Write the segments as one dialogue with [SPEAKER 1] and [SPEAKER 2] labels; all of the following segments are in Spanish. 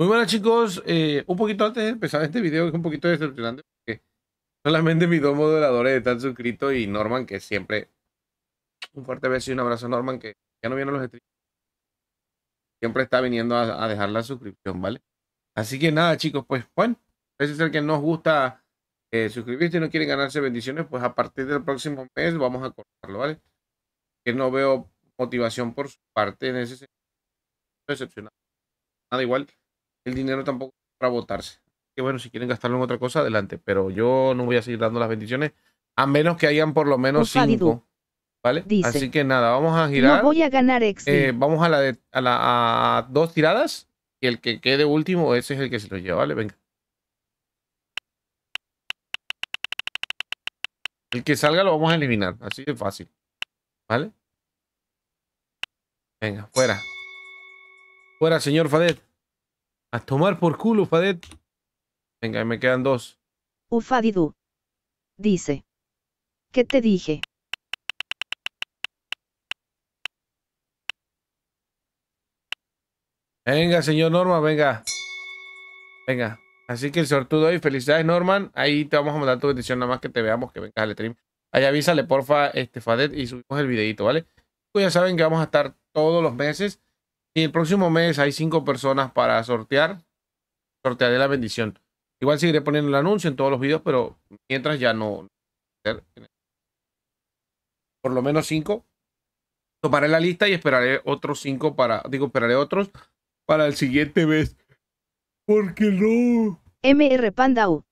[SPEAKER 1] Muy buenas chicos, eh, un poquito antes de empezar este video es un poquito decepcionante porque solamente mis dos moderadores están suscritos y Norman que siempre un fuerte beso y un abrazo a Norman que ya no viene los streams siempre está viniendo a, dejar la suscripción, ¿vale? Así que nada chicos, pues bueno, ese es el que nos gusta eh, suscribirse y no quieren ganarse bendiciones, pues a partir del próximo mes vamos a cortarlo, ¿vale? Que no veo motivación por su parte en ese sentido, decepcionado, nada igual el dinero tampoco para votarse. Que bueno, si quieren gastarlo en otra cosa, adelante. Pero yo no voy a seguir dando las bendiciones, a menos que hayan por lo menos cinco. ¿Vale? Así que nada, vamos a girar. No voy
[SPEAKER 2] a ganar eh,
[SPEAKER 1] vamos a la de, a a dos tiradas. Y el que quede último, ese es el que se lo lleva, ¿vale? Venga. El que salga lo vamos a eliminar. Así de fácil. ¿Vale? Venga, fuera. Fuera, señor Fadet. A tomar por culo, Fadet. Venga, me quedan dos.
[SPEAKER 2] Ufadidu. Dice. ¿Qué te dije?
[SPEAKER 1] Venga, señor Norman, venga. Venga. Así que el sortudo hoy. Felicidades, Norman. Ahí te vamos a mandar tu bendición, nada más que te veamos, que vengas al stream. Ahí avísale, porfa, este Fadet, y subimos el videito, ¿vale? Pues ya saben que vamos a estar todos los meses el próximo mes hay cinco personas para sortear. Sortearé la bendición. Igual seguiré poniendo el anuncio en todos los videos, pero mientras ya no. Por lo menos cinco. Tomaré la lista y esperaré otros cinco para. Digo, esperaré otros para el siguiente mes.
[SPEAKER 2] Porque no. MR Pandau.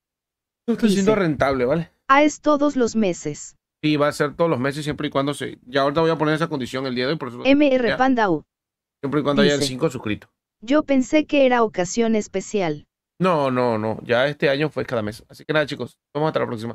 [SPEAKER 2] No siendo
[SPEAKER 1] rentable, ¿vale?
[SPEAKER 2] Ah, es todos los meses.
[SPEAKER 1] Sí, va a ser todos los meses siempre y cuando se. Ya ahorita voy a poner esa condición el día de hoy. Por MR Pandau. Siempre y cuando hayan cinco suscritos.
[SPEAKER 2] Yo pensé que era ocasión especial.
[SPEAKER 1] No, no, no. Ya este año fue cada mes. Así que nada, chicos. Vamos hasta la próxima.